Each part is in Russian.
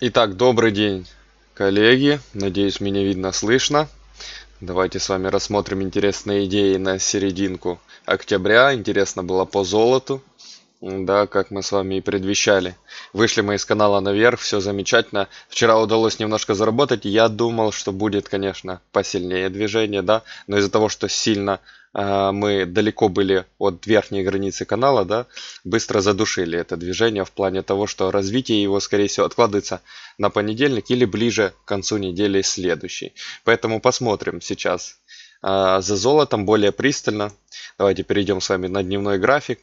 Итак, добрый день, коллеги. Надеюсь, меня видно, слышно. Давайте с вами рассмотрим интересные идеи на серединку октября. Интересно было по золоту. Да, как мы с вами и предвещали. Вышли мы из канала наверх, все замечательно. Вчера удалось немножко заработать. Я думал, что будет, конечно, посильнее движение, да. Но из-за того, что сильно э, мы далеко были от верхней границы канала, да, быстро задушили это движение в плане того, что развитие его, скорее всего, откладывается на понедельник или ближе к концу недели следующей. Поэтому посмотрим сейчас, а, за золотом более пристально. Давайте перейдем с вами на дневной график.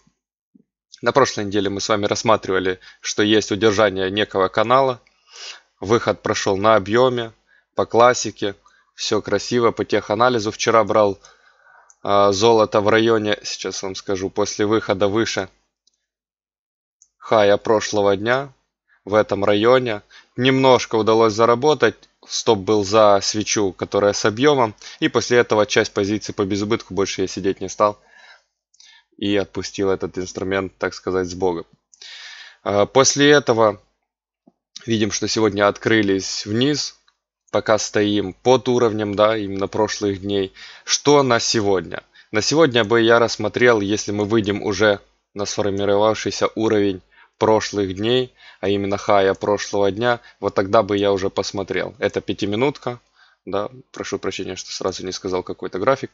На прошлой неделе мы с вами рассматривали, что есть удержание некого канала. Выход прошел на объеме, по классике. Все красиво по теханализу. Вчера брал э, золото в районе, сейчас вам скажу, после выхода выше хая прошлого дня в этом районе. Немножко удалось заработать. Стоп был за свечу, которая с объемом. И после этого часть позиции по безубытку больше я сидеть не стал и отпустил этот инструмент, так сказать, с Богом. А, после этого видим, что сегодня открылись вниз, пока стоим под уровнем, да, именно прошлых дней. Что на сегодня? На сегодня бы я рассмотрел, если мы выйдем уже на сформировавшийся уровень прошлых дней, а именно хая прошлого дня, вот тогда бы я уже посмотрел. Это пятиминутка, да, прошу прощения, что сразу не сказал какой-то график.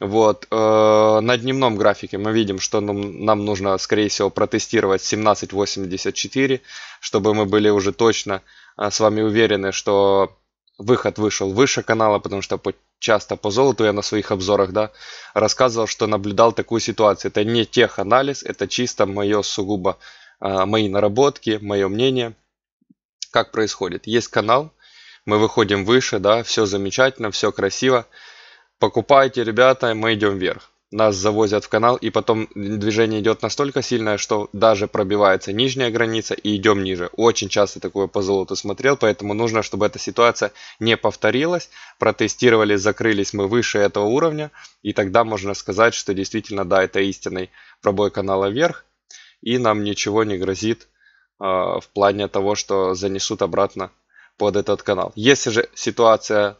Вот, э, на дневном графике мы видим, что нам, нам нужно, скорее всего, протестировать 17.84, чтобы мы были уже точно э, с вами уверены, что выход вышел выше канала, потому что по, часто по золоту я на своих обзорах, да, рассказывал, что наблюдал такую ситуацию. Это не теханализ, это чисто мое сугубо, э, мои наработки, мое мнение. Как происходит? Есть канал, мы выходим выше, да, все замечательно, все красиво. Покупайте, ребята, мы идем вверх. Нас завозят в канал, и потом движение идет настолько сильное, что даже пробивается нижняя граница и идем ниже. Очень часто такое по золоту смотрел, поэтому нужно, чтобы эта ситуация не повторилась. Протестировали, закрылись мы выше этого уровня, и тогда можно сказать, что действительно, да, это истинный пробой канала вверх, и нам ничего не грозит э, в плане того, что занесут обратно под этот канал. Если же ситуация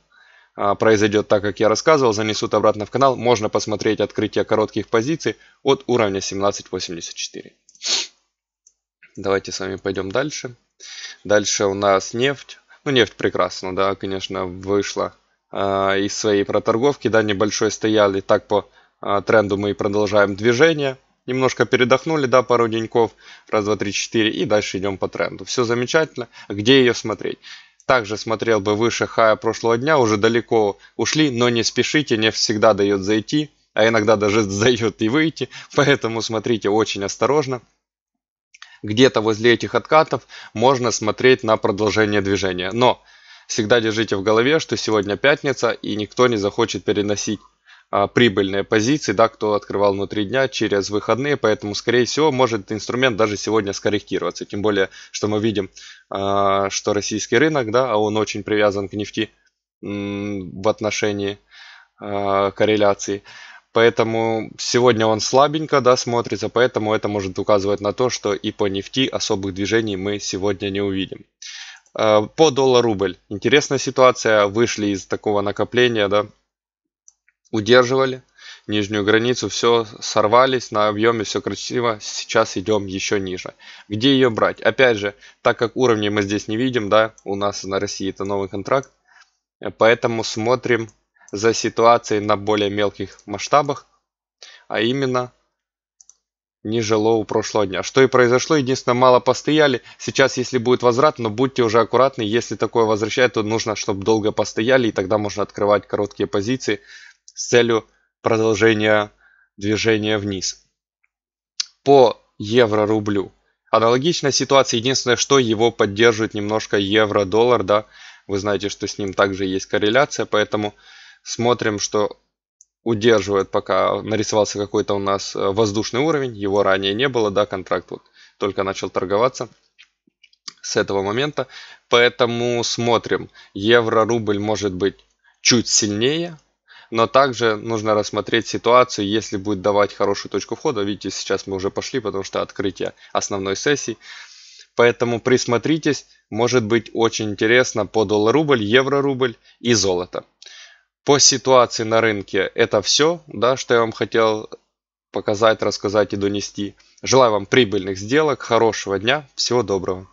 а, произойдет так, как я рассказывал, занесут обратно в канал, можно посмотреть открытие коротких позиций от уровня 1784. Давайте с вами пойдем дальше. Дальше у нас нефть. Ну, нефть прекрасно, да, конечно, вышла э, из своей проторговки, да, небольшой стояли, так по э, тренду мы и продолжаем движение. Немножко передохнули, да, пару деньков, раз, два, три, четыре, и дальше идем по тренду. Все замечательно. Где ее смотреть? также смотрел бы выше хая прошлого дня, уже далеко ушли, но не спешите, не всегда дает зайти, а иногда даже дает и выйти, поэтому смотрите очень осторожно. Где-то возле этих откатов можно смотреть на продолжение движения, но всегда держите в голове, что сегодня пятница и никто не захочет переносить а, прибыльные позиции, да, кто открывал внутри дня через выходные, поэтому, скорее всего, может инструмент даже сегодня скорректироваться, тем более, что мы видим, а, что российский рынок, да, а он очень привязан к нефти в отношении а, корреляции, поэтому сегодня он слабенько, да, смотрится, поэтому это может указывать на то, что и по нефти особых движений мы сегодня не увидим. По доллар-рубль. Интересная ситуация. Вышли из такого накопления, да, удерживали нижнюю границу, все сорвались, на объеме все красиво, сейчас идем еще ниже. Где ее брать? Опять же, так как уровни мы здесь не видим, да, у нас на России это новый контракт, э, поэтому смотрим за ситуацией на более мелких масштабах, а именно ниже лоу прошлого дня. Что и произошло, единственное, мало постояли. Сейчас, если будет возврат, но будьте уже аккуратны, если такое возвращает, то нужно, чтобы долго постояли, и тогда можно открывать короткие позиции с целью продолжения движения вниз. По евро-рублю. Аналогичная ситуация, единственное, что его поддерживает немножко евро-доллар, да, вы знаете, что с ним также есть корреляция, поэтому смотрим, что удерживает, пока нарисовался какой-то у нас э, воздушный уровень, его ранее не было, да, контракт вот только начал торговаться с этого момента, поэтому смотрим, евро-рубль может быть чуть сильнее, но также нужно рассмотреть ситуацию, если будет давать хорошую точку входа. Видите, сейчас мы уже пошли, потому что открытие основной сессии. Поэтому присмотритесь, может быть очень интересно по доллар-рубль, евро-рубль и золото. По ситуации на рынке это все, да, что я вам хотел показать, рассказать и донести. Желаю вам прибыльных сделок, хорошего дня, всего доброго.